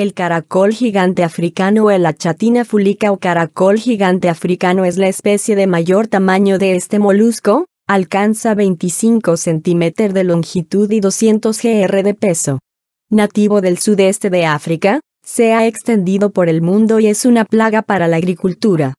El caracol gigante africano o el achatina fulica o caracol gigante africano es la especie de mayor tamaño de este molusco, alcanza 25 centímetros de longitud y 200 gr de peso. Nativo del sudeste de África, se ha extendido por el mundo y es una plaga para la agricultura.